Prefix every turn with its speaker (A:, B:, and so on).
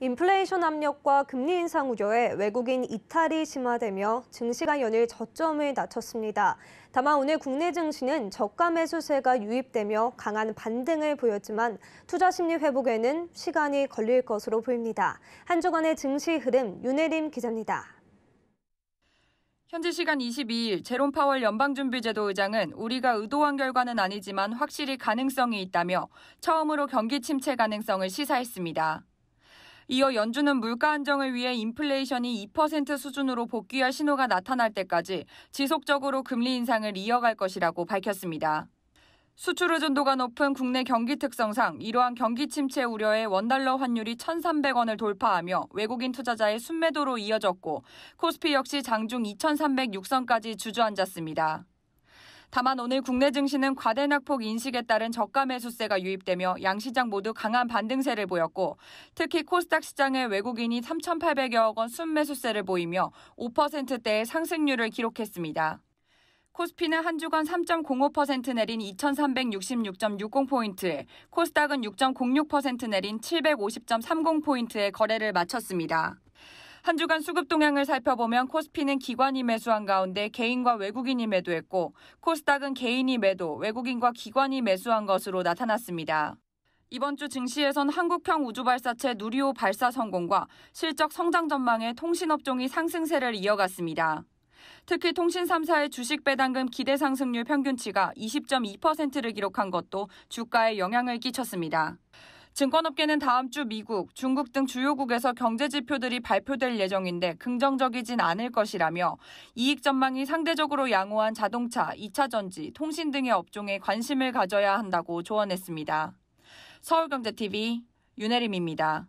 A: 인플레이션 압력과 금리 인상 우려에 외국인 이탈이 심화되며 증시가 연일 저점을 낮췄습니다. 다만 오늘 국내 증시는 저가 매수세가 유입되며 강한 반등을 보였지만 투자 심리 회복에는 시간이 걸릴 것으로 보입니다. 한 주간의 증시 흐름 윤혜림 기자입니다.
B: 현지 시간 22일 제롬 파월 연방준비제도 의장은 우리가 의도한 결과는 아니지만 확실히 가능성이 있다며 처음으로 경기 침체 가능성을 시사했습니다. 이어 연준은 물가 안정을 위해 인플레이션이 2% 수준으로 복귀할 신호가 나타날 때까지 지속적으로 금리 인상을 이어갈 것이라고 밝혔습니다. 수출 의존도가 높은 국내 경기 특성상 이러한 경기 침체 우려에 원달러 환율이 1,300원을 돌파하며 외국인 투자자의 순매도로 이어졌고 코스피 역시 장중 2,306선까지 주저앉았습니다. 다만 오늘 국내 증시는 과대낙폭 인식에 따른 저가 매수세가 유입되며 양시장 모두 강한 반등세를 보였고 특히 코스닥 시장의 외국인이 3,800여억 원 순매수세를 보이며 5%대의 상승률을 기록했습니다. 코스피는 한 주간 3.05% 내린 2366.60포인트에 코스닥은 6.06% 내린 750.30포인트에 거래를 마쳤습니다. 한 주간 수급 동향을 살펴보면 코스피는 기관이 매수한 가운데 개인과 외국인이 매도했고 코스닥은 개인이 매도, 외국인과 기관이 매수한 것으로 나타났습니다. 이번 주 증시에선 한국형 우주발사체 누리호 발사 성공과 실적 성장 전망에 통신업종이 상승세를 이어갔습니다. 특히 통신 3사의 주식 배당금 기대 상승률 평균치가 20.2%를 기록한 것도 주가에 영향을 끼쳤습니다. 증권업계는 다음 주 미국, 중국 등 주요국에서 경제 지표들이 발표될 예정인데 긍정적이진 않을 것이라며 이익 전망이 상대적으로 양호한 자동차, 2차 전지, 통신 등의 업종에 관심을 가져야 한다고 조언했습니다. 서울경제TV 윤혜림입니다.